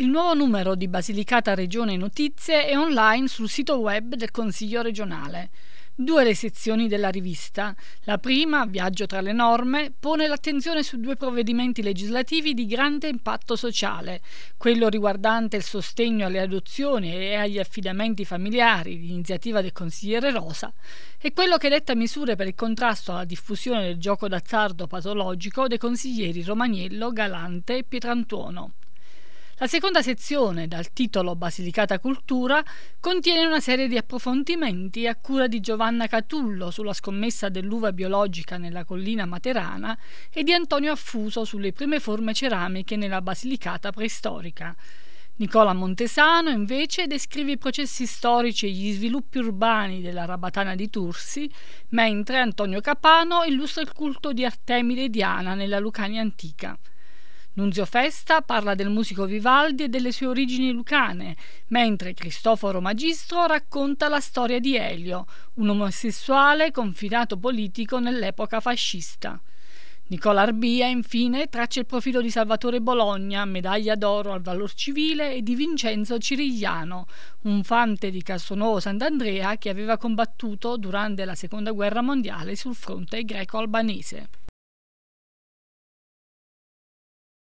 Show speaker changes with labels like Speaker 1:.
Speaker 1: Il nuovo numero di Basilicata Regione Notizie è online sul sito web del Consiglio regionale. Due le sezioni della rivista. La prima, Viaggio tra le norme, pone l'attenzione su due provvedimenti legislativi di grande impatto sociale, quello riguardante il sostegno alle adozioni e agli affidamenti familiari, d'iniziativa del consigliere Rosa, e quello che detta misure per il contrasto alla diffusione del gioco d'azzardo patologico dei consiglieri Romagnello, Galante e Pietrantuono. La seconda sezione, dal titolo Basilicata Cultura, contiene una serie di approfondimenti a cura di Giovanna Catullo sulla scommessa dell'uva biologica nella collina materana e di Antonio Affuso sulle prime forme ceramiche nella Basilicata preistorica. Nicola Montesano invece descrive i processi storici e gli sviluppi urbani della Rabatana di Tursi, mentre Antonio Capano illustra il culto di Artemide e Diana nella Lucania antica. Nunzio Festa parla del musico Vivaldi e delle sue origini lucane, mentre Cristoforo Magistro racconta la storia di Elio, un omosessuale confinato politico nell'epoca fascista. Nicola Arbia, infine, traccia il profilo di Salvatore Bologna, medaglia d'oro al valor civile, e di Vincenzo Cirigliano, un fante di Castelnuovo Sant'Andrea che aveva combattuto durante la Seconda Guerra Mondiale sul fronte greco-albanese.